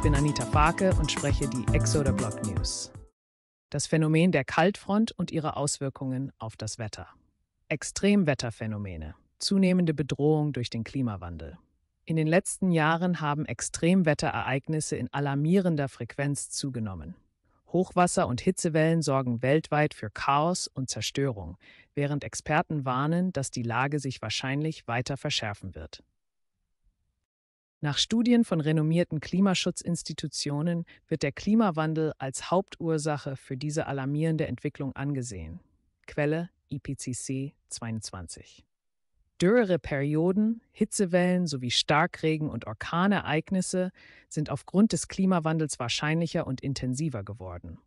Ich bin Anita Farke und spreche die Exoder Block News. Das Phänomen der Kaltfront und ihre Auswirkungen auf das Wetter. Extremwetterphänomene. Zunehmende Bedrohung durch den Klimawandel. In den letzten Jahren haben Extremwetterereignisse in alarmierender Frequenz zugenommen. Hochwasser- und Hitzewellen sorgen weltweit für Chaos und Zerstörung, während Experten warnen, dass die Lage sich wahrscheinlich weiter verschärfen wird. Nach Studien von renommierten Klimaschutzinstitutionen wird der Klimawandel als Hauptursache für diese alarmierende Entwicklung angesehen. Quelle IPCC 22. Dürre Perioden, Hitzewellen sowie Starkregen und Orkanereignisse sind aufgrund des Klimawandels wahrscheinlicher und intensiver geworden.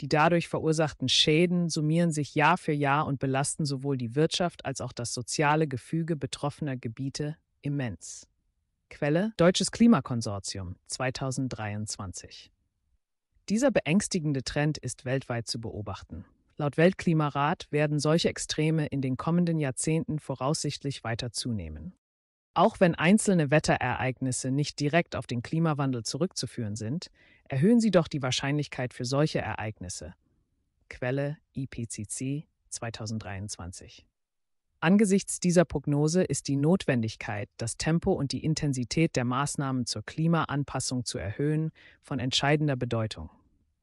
Die dadurch verursachten Schäden summieren sich Jahr für Jahr und belasten sowohl die Wirtschaft als auch das soziale Gefüge betroffener Gebiete immens. Quelle Deutsches Klimakonsortium 2023. Dieser beängstigende Trend ist weltweit zu beobachten. Laut Weltklimarat werden solche Extreme in den kommenden Jahrzehnten voraussichtlich weiter zunehmen. Auch wenn einzelne Wetterereignisse nicht direkt auf den Klimawandel zurückzuführen sind, erhöhen sie doch die Wahrscheinlichkeit für solche Ereignisse. Quelle IPCC 2023. Angesichts dieser Prognose ist die Notwendigkeit, das Tempo und die Intensität der Maßnahmen zur Klimaanpassung zu erhöhen, von entscheidender Bedeutung.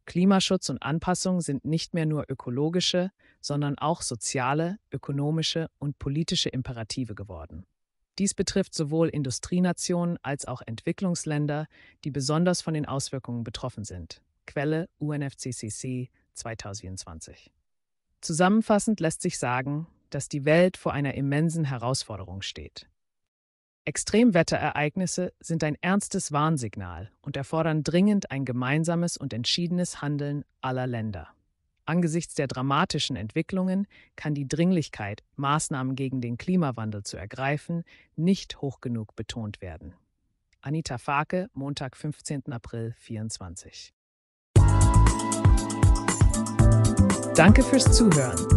Klimaschutz und Anpassung sind nicht mehr nur ökologische, sondern auch soziale, ökonomische und politische Imperative geworden. Dies betrifft sowohl Industrienationen als auch Entwicklungsländer, die besonders von den Auswirkungen betroffen sind. Quelle UNFCCC 2024. Zusammenfassend lässt sich sagen, dass die Welt vor einer immensen Herausforderung steht. Extremwetterereignisse sind ein ernstes Warnsignal und erfordern dringend ein gemeinsames und entschiedenes Handeln aller Länder. Angesichts der dramatischen Entwicklungen kann die Dringlichkeit, Maßnahmen gegen den Klimawandel zu ergreifen, nicht hoch genug betont werden. Anita Fake, Montag, 15. April 2024. Danke fürs Zuhören.